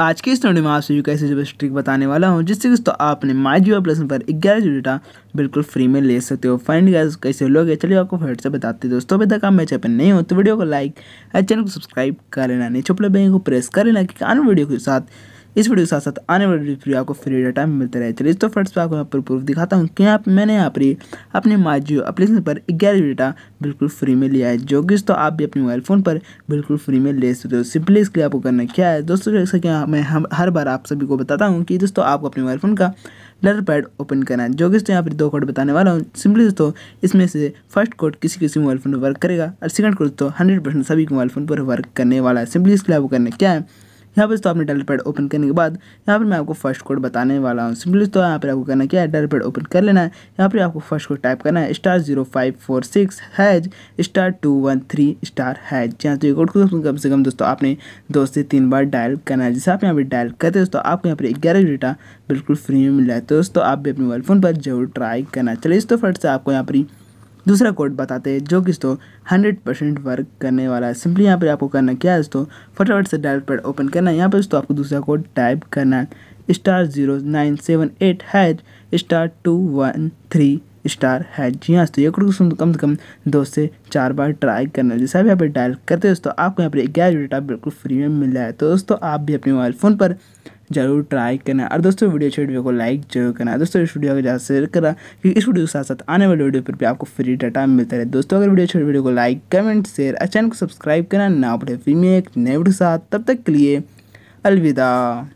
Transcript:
आज के इस वीडियो में आप सभी को ऐसे जो ट्रिक बताने वाला हूँ जिससे दोस्तों आपने माई जीवा प्लस पर ग्यारह जी डेटा बिल्कुल फ्री में ले सकते हो फाइंड गैस कैसे लोगे चलिए आपको फट से बताते दोस्तों अभी तक आप मेरे चैनल नहीं हो तो वीडियो को लाइक और चैनल को सब्सक्राइब कर लेना नहीं छुपले बैंक को प्रेस कर लेना कि आने वीडियो के साथ इस वीडियो के साथ साथ आने वाली वीडियो आपको फ्री डाटा में मिलते रहे चलिए तो फ्रेंड्स आपको यहाँ पर प्रूफ दिखाता हूँ कि आप मैंने यहाँ पर अपने माई जियो अपलीकेशन पर ग्यारह डाटा बिल्कुल फ्री में लिया है जो कि तो आप भी अपने मोबाइल फ़ोन पर बिल्कुल फ्री में ले सकते हो सिंपली इसके लिए आपको करना क्या है दोस्तों जैसा कि मैं हम हर बार आप सभी को बताता हूँ कि दोस्तों आपको अपने मोबाइल फ़ोन का लेटर पैड ओपन करना है जो कि तो यहाँ पर दो कोड बताने वाला हूँ सिंपली दोस्तों इसमें से फर्स्ट कोड किसी किसी मोबाइल फ़ोन पर वर्क करेगा और सेकंड कोड दोस्तों हंड्रेड परसेंट सभी मोबाइल फ़ोन पर वर्क करने वाला है सिंपली इसके लिए आपको करना क्या है यहाँ पर तो आपने डायलर पैड ओपन करने के बाद यहाँ पर मैं आपको फर्स्ट कोड बताने वाला हूँ सिंपली तो यहाँ पर आपको करना क्या है डायलर पैड ओपन कर लेना है यहाँ पर आपको फर्स्ट कोड टाइप करना है star zero five four six hash star two one three star hash जहाँ तो ये कोड को कम से कम दोस्तों आपने दो से तीन बार डायल करना है जैसे आप यहाँ पर डायल करते दोस्तों आपको यहाँ पर ग्यारह डेटा बिल्कुल फ्री में मिल रहा है दोस्तों आप भी अपने मोबाइल फ़ोन पर जरूर ट्राई करना चलिए दोस्तों फट से आपको यहाँ पर दूसरा कोड बताते हैं जो कि दोस्तों हंड्रेड परसेंट वर्क करने वाला है सिंपली यहाँ पर आपको करना क्या है दोस्तों फटाफट से डायल पैड ओपन करना है यहाँ पर दोस्तों आपको दूसरा कोड टाइप करना है star zero nine seven eight hash star two one three star है जी हाँ दोस्तों ये कोड दोस्तों कम से कम दो से चार बार ट्राई करना जैसा भी यहाँ पर डायल करते हैं दोस्तों आपको यहाँ पर ग्यारह डेटा बिल्कुल फ्री में मिल रहा है तो दोस्तों आप भी अपने मोबाइल फ़ोन पर जरूर ट्राई करना और दोस्तों वीडियो अच्छी वीडियो को लाइक जरूर करना दोस्तों इस वीडियो को ज़्यादा शेयर करना क्योंकि इस वीडियो के साथ साथ आने वाले वीडियो पर भी आपको फ्री डाटा मिलता रहे दोस्तों अगर वीडियो अच्छी वीडियो को लाइक कमेंट शेयर और चैनल को सब्सक्राइब करना ना पड़े फिर में एक नए वीडियो के साथ तब तक के लिए अलविदा